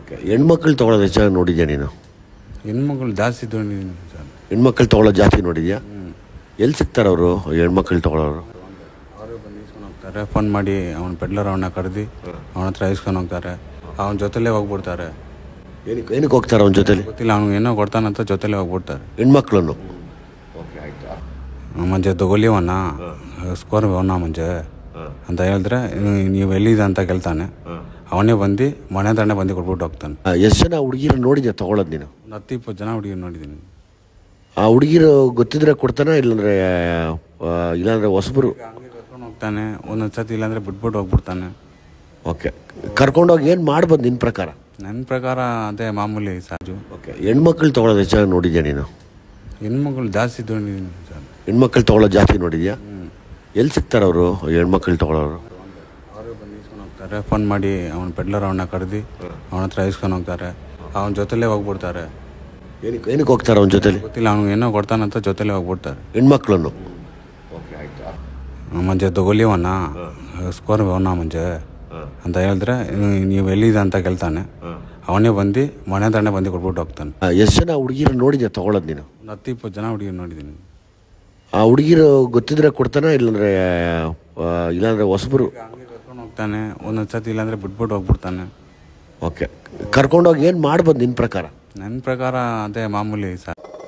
okay ಹೆಣ್ಮಕ್ಳು ತೊಗೊಳೋದು ಹೆಚ್ಚಾಗಿ ನೋಡಿದ್ಯಾ ನೀನು ಹೆಣ್ಮಕ್ಳು ಜಾಸ್ತಿ ಹೆಣ್ಮಕ್ಳು ತೊಗೊಳೋದು ಜಾಸ್ತಿ ನೋಡಿದ್ಯಾ ಎಲ್ಲಿ ಸಿಗ್ತಾರೆ ಅವರು ಹೆಣ್ಮಕ್ಳು ತೊಗೊಳೋರು ಅವರು ಹೋಗ್ತಾರೆ ಫೋನ್ ಮಾಡಿ ಅವನ ಪೆಡ್ಲರ್ ಅವನ್ನ ಕರೆದಿ ಅವನ ಹತ್ರ ಇಸ್ಕೊಂಡು ಹೋಗ್ತಾರೆ ಅವನ ಜೊತೆಲೇ ಹೋಗ್ಬಿಡ್ತಾರೆ ಏನಕ್ಕೆ ಏನಕ್ಕೆ ಹೋಗ್ತಾರೆ ಅವನ ಜೊತೆಲಿ ಗೊತ್ತಿಲ್ಲ ಅವ್ನು ಏನೋ ಕೊಡ್ತಾನಂತ ಜೊತೆಲೇ ಹೋಗ್ಬಿಡ್ತಾರೆ ಹೆಣ್ಮಕ್ಳು ಓಕೆ ಮಂಜೆ ತಗೊಲಿವನ್ನ ಸ್ಕೋರ್ ಅವನ ಮಂಜೆ ಅಂತ ಹೇಳಿದ್ರೆ ನೀವು ಎಲ್ಲಿದೆ ಅಂತ ಕೇಳ್ತಾನೆ ಅವನೇ ಬಂದು ಮನೆ ತಂಡ ಬಂದು ಕೊಟ್ಬಿಟ್ಟು ಹೋಗ್ತಾನೆ ಎಷ್ಟು ಜನ ಹುಡುಗಿರು ನೋಡಿದ್ಯಾ ತೊಗೊಳೋದು ನೀನು ಒಂದು ಹತ್ತು ಇಪ್ಪತ್ತು ಜನ ಹುಡುಗಿ ನೋಡಿದ್ದೀನಿ ಆ ಹುಡುಗಿರು ಗೊತ್ತಿದ್ರೆ ಕೊಡ್ತಾನೆ ಇಲ್ಲಾಂದ್ರೆ ಇಲ್ಲಾಂದ್ರೆ ಹೊಸಬರು ಕರ್ಕೊಂಡು ಹೋಗ್ತಾನೆ ಒಂದೊಂದು ಸರ್ತಿ ಇಲ್ಲಾಂದ್ರೆ ಬಿಟ್ಬಿಟ್ಟು ಹೋಗ್ಬಿಡ್ತಾನೆ ಓಕೆ ಕರ್ಕೊಂಡೋಗಿ ಏನು ಮಾಡ್ಬೋದು ನಿನ್ನ ಪ್ರಕಾರ ನನ್ನ ಪ್ರಕಾರ ಅದೇ ಮಾಮೂಲಿ ಸಾಜು ಓಕೆ ಹೆಣ್ಮಕ್ಳು ತೊಗೊಳೋದು ಹೆಚ್ಚಾಗಿ ನೋಡಿದ್ಯಾ ನೀನು ಹೆಣ್ಮಕ್ಳು ಜಾಸ್ತಿ ತೊಗೊಂಡಿದ್ದೀನಿ ಸರ್ ಹೆಣ್ಮಕ್ಳು ತೊಗೊಳೋದು ಜಾಸ್ತಿ ನೋಡಿದ್ಯಾ ಎಲ್ಲಿ ಸಿಗ್ತಾರೆ ಅವರು ಹೆಣ್ಮಕ್ಳು ತೊಗೊಳೋರು ಇಸ್ಕೊಂಡು ಹೋಗ್ತಾರೆ ಫೋನ್ ಮಾಡಿ ಅವನ ಪೆಡ್ಲರ್ ಅವನ್ನ ಕರೆದಿ ಅವನ ಹತ್ರ ಇಸ್ಕೊಂಡು ಹೋಗ್ತಾರೆ ಅವನ ಜೊತೆಲೇ ಹೋಗ್ಬಿಡ್ತಾರೆ ಏನಕ್ಕೆ ಏನಕ್ಕೆ ಹೋಗ್ತಾರೆ ಅವನ ಜೊತೆಲಿ ಗೊತ್ತಿಲ್ಲ ಅವ್ನು ಏನೋ ಕೊಡ್ತಾನಂತ ಜೊತೆಲೇ ಹೋಗ್ಬಿಡ್ತಾರೆ ಹೆಣ್ಮಕ್ಳನ್ನು ಮಂಜೆ ತಗೊಲಿವನ ಸ್ಕೋರ್ ಅವನ ಮಂಜೆ ಅಂತ ಹೇಳಿದ್ರೆ ನೀವು ಎಲ್ಲಿದೆ ಅಂತ ಕೇಳ್ತಾನೆ ಅವನೇ ಬಂದು ಮನೆ ತಾನೇ ಬಂದು ಕೊಟ್ಬಿಟ್ಟು ಹೋಗ್ತಾನೆ ಎಷ್ಟು ಜನ ಹುಡುಗಿರು ನೋಡಿದ್ಯ ತಗೊಳ್ಳೋದು ನೀನು ಒಂದು ಹತ್ತು ಇಪ್ಪತ್ತು ಜನ ಹುಡುಗಿರು ನೋಡಿದ್ದೀನಿ ಆ ಹುಡುಗಿರು ಗೊತ್ತಿದ್ರೆ ಕೊಡ್ತಾನ ಇಲ್ಲಾಂದ್ರೆ ಇಲ್ಲಾಂದ್ರೆ ಹೊಸಬರು ಹೋಗ್ತಾನೆ ಒಂದೊಂದು ಸರ್ತಿ ಬಿಟ್ಬಿಟ್ಟು ಹೋಗ್ಬಿಡ್ತಾನೆ ಓಕೆ ಕರ್ಕೊಂಡೋಗಿ ಏನು ಮಾಡ್ಬೋದು ನಿನ್ನ ಪ್ರಕಾರ ನನ್ನ ಪ್ರಕಾರ ಅದೇ ಮಾಮೂಲಿ ಸರ್